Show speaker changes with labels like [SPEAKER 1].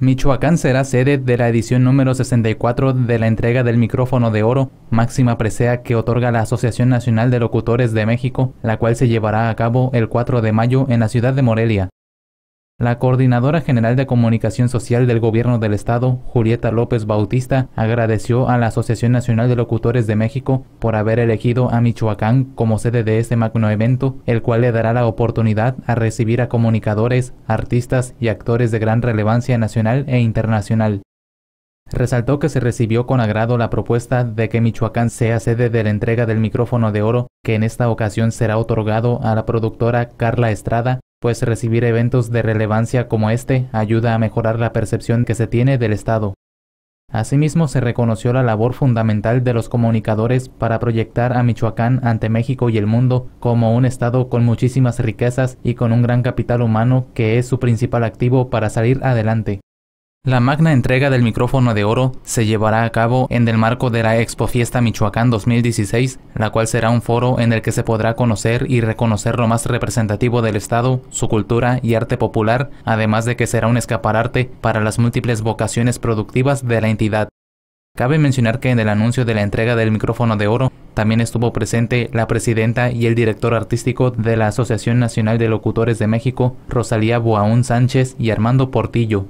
[SPEAKER 1] Michoacán será sede de la edición número 64 de la entrega del micrófono de oro, máxima presea que otorga la Asociación Nacional de Locutores de México, la cual se llevará a cabo el 4 de mayo en la ciudad de Morelia. La coordinadora general de comunicación social del gobierno del estado, Julieta López Bautista, agradeció a la Asociación Nacional de Locutores de México por haber elegido a Michoacán como sede de este magno evento, el cual le dará la oportunidad a recibir a comunicadores, artistas y actores de gran relevancia nacional e internacional. Resaltó que se recibió con agrado la propuesta de que Michoacán sea sede de la entrega del micrófono de oro, que en esta ocasión será otorgado a la productora Carla Estrada, pues recibir eventos de relevancia como este ayuda a mejorar la percepción que se tiene del Estado. Asimismo, se reconoció la labor fundamental de los comunicadores para proyectar a Michoacán ante México y el mundo como un Estado con muchísimas riquezas y con un gran capital humano que es su principal activo para salir adelante. La magna entrega del micrófono de oro se llevará a cabo en el marco de la Expo Fiesta Michoacán 2016, la cual será un foro en el que se podrá conocer y reconocer lo más representativo del Estado, su cultura y arte popular, además de que será un escaparate para las múltiples vocaciones productivas de la entidad. Cabe mencionar que en el anuncio de la entrega del micrófono de oro también estuvo presente la presidenta y el director artístico de la Asociación Nacional de Locutores de México, Rosalía Boaún Sánchez y Armando Portillo.